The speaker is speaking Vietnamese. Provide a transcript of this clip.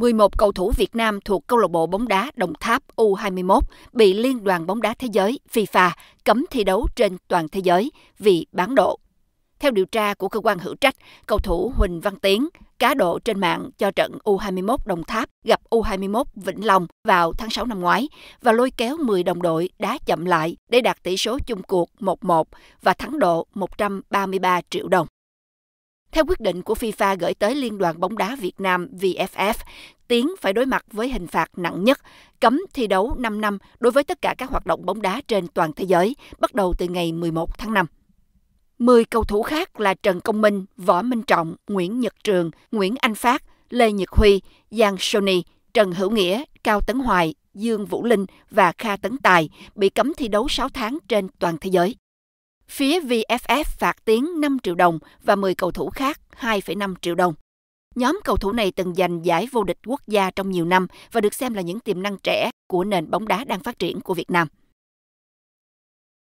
11 cầu thủ Việt Nam thuộc câu lạc bộ bóng đá Đồng Tháp U21 bị Liên đoàn bóng đá thế giới FIFA cấm thi đấu trên toàn thế giới vì bán độ. Theo điều tra của cơ quan hữu trách, cầu thủ Huỳnh Văn Tiến cá độ trên mạng cho trận U21 Đồng Tháp gặp U21 Vĩnh Long vào tháng 6 năm ngoái và lôi kéo 10 đồng đội đá chậm lại để đạt tỷ số chung cuộc 1-1 và thắng độ 133 triệu đồng. Theo quyết định của FIFA gửi tới Liên đoàn bóng đá Việt Nam VFF, Tiến phải đối mặt với hình phạt nặng nhất, cấm thi đấu 5 năm đối với tất cả các hoạt động bóng đá trên toàn thế giới, bắt đầu từ ngày 11 tháng 5. Mười cầu thủ khác là Trần Công Minh, Võ Minh Trọng, Nguyễn Nhật Trường, Nguyễn Anh Phát, Lê Nhật Huy, Giang Sony, Trần Hữu Nghĩa, Cao Tấn Hoài, Dương Vũ Linh và Kha Tấn Tài bị cấm thi đấu 6 tháng trên toàn thế giới. Phía VFF phạt Tiến 5 triệu đồng và 10 cầu thủ khác 2,5 triệu đồng. Nhóm cầu thủ này từng giành giải vô địch quốc gia trong nhiều năm và được xem là những tiềm năng trẻ của nền bóng đá đang phát triển của Việt Nam.